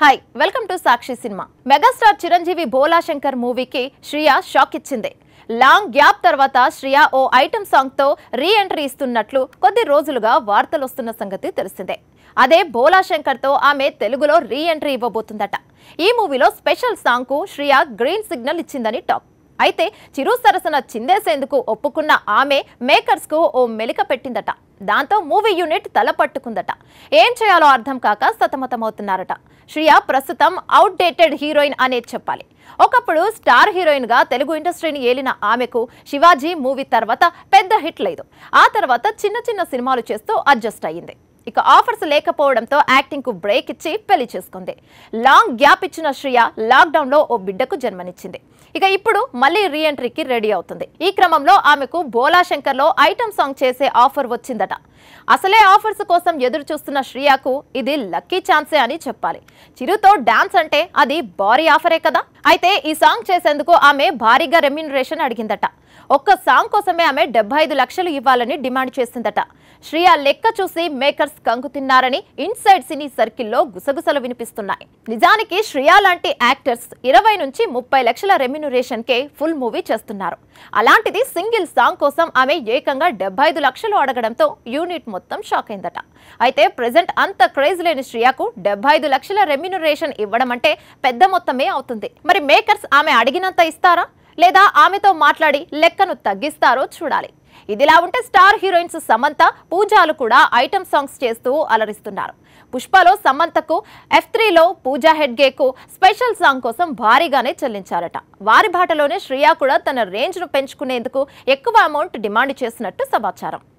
hi welcome to Sakshi cinema megastar Chiranjeevi Bhola Shankar మూవీకి Shriya shock ఇచ్చింది long gap తర్వాత శ్రియా ఓ ఐటెం సాంగ్తో రీ ఎంట్రీ ఇస్తున్నట్లు కొద్ది రోజులుగా వార్తలు వస్తున్న సంగతి తెలిసిందే అదే భోలాశంకర్తో ఆమె తెలుగులో రీ ఎంట్రీ ఇవ్వబోతుందట ఈ మూవీలో స్పెషల్ సాంగ్కు శ్రియా గ్రీన్ సిగ్నల్ ఇచ్చిందని టాక్ అయితే చిరు సరసన చిందేసేందుకు ఒప్పుకున్న ఆమె మేకర్స్కు ఓ మెలిక పెట్టిందట దాంతో మూవీ యూనిట్ తల పట్టుకుందట ఏం చేయాలో అర్థం కాక సతమతమవుతున్నారట శ్రియ ప్రస్తుతం అవుట్డేటెడ్ హీరోయిన్ అనే చెప్పాలి ఒకప్పుడు స్టార్ హీరోయిన్గా తెలుగు ఇండస్ట్రీని ఏలిన ఆమెకు శివాజీ మూవీ తర్వాత పెద్ద హిట్ లేదు ఆ తర్వాత చిన్న చిన్న సినిమాలు చేస్తూ అడ్జస్ట్ అయ్యింది ఇక ఆఫర్స్ లేకపోవడంతో యాక్టింగ్ కు బ్రేక్ ఇచ్చి పెళ్లి చేసుకుంది లాంగ్ గ్యాప్ ఇచ్చిన శ్రియ లాక్డౌన్ లో ఓ బిడ్డకు జన్మనిచ్చింది ఇక ఇప్పుడు మళ్ళీ రీఎంట్రీకి రెడీ అవుతుంది ఈ క్రమంలో ఆమెకు భోలా లో ఐటమ్ సాంగ్ చేసే ఆఫర్ వచ్చిందట అసలే ఆఫర్స్ కోసం ఎదురు చూస్తున్న శ్రీయాకు ఇది లక్కీ ఛాన్సే అని చెప్పాలి చిరుతో డాన్స్ అంటే అది భారీ ఆఫరే కదా అయితే ఈ సాంగ్ చేసేందుకు ఆమె భారీగా రెమ్యూనరేషన్ అడిగిందట ఒక్క సాంగ్ కోసమే ఆమె డెబ్బై ఐదు లక్షలు ఇవ్వాలని డిమాండ్ చేసిందట శ్రియా లెక్క చూసి మేకర్స్ తిన్నారని ఇన్సైడ్ సినీ సర్కిల్లో గుసగుసలు వినిపిస్తున్నాయి నిజానికి శ్రియా లాంటి యాక్టర్స్ ఇరవై నుంచి ముప్పై లక్షల కే ఫుల్ మూవీ చేస్తున్నారు అలాంటిది సింగిల్ సాంగ్ కోసం ఆమె ఏకంగా డెబ్బై ఐదు లక్షలు అడగడంతో యూ యూనిట్ మొత్తం షాక్ అయిందట అయితే ప్రజెంట్ అంత క్రేజ్ లేని శ్రియాకు డెబ్బై ఐదు లక్షల రెమ్యునరేషన్ ఇవ్వడం అంటే పెద్ద మొత్తమే అవుతుంది మరి మేకర్స్ ఆమె అడిగినంత ఇస్తారా లేదా ఆమెతో మాట్లాడి లెక్కను తగ్గిస్తారో చూడాలి ఇదిలా ఉంటే స్టార్ హీరోయిన్స్ సమంత పూజాలు కూడా ఐటమ్ సాంగ్స్ చేస్తూ అలరిస్తున్నారు పుష్పలో సమంతకు ఎఫ్ త్రీలో పూజా హెడ్గేకు స్పెషల్ సాంగ్ కోసం భారీగానే చెల్లించారట వారి బాటలోనే శ్రియా కూడా తన రేంజ్ను పెంచుకునేందుకు ఎక్కువ అమౌంట్ డిమాండ్ చేసినట్టు సమాచారం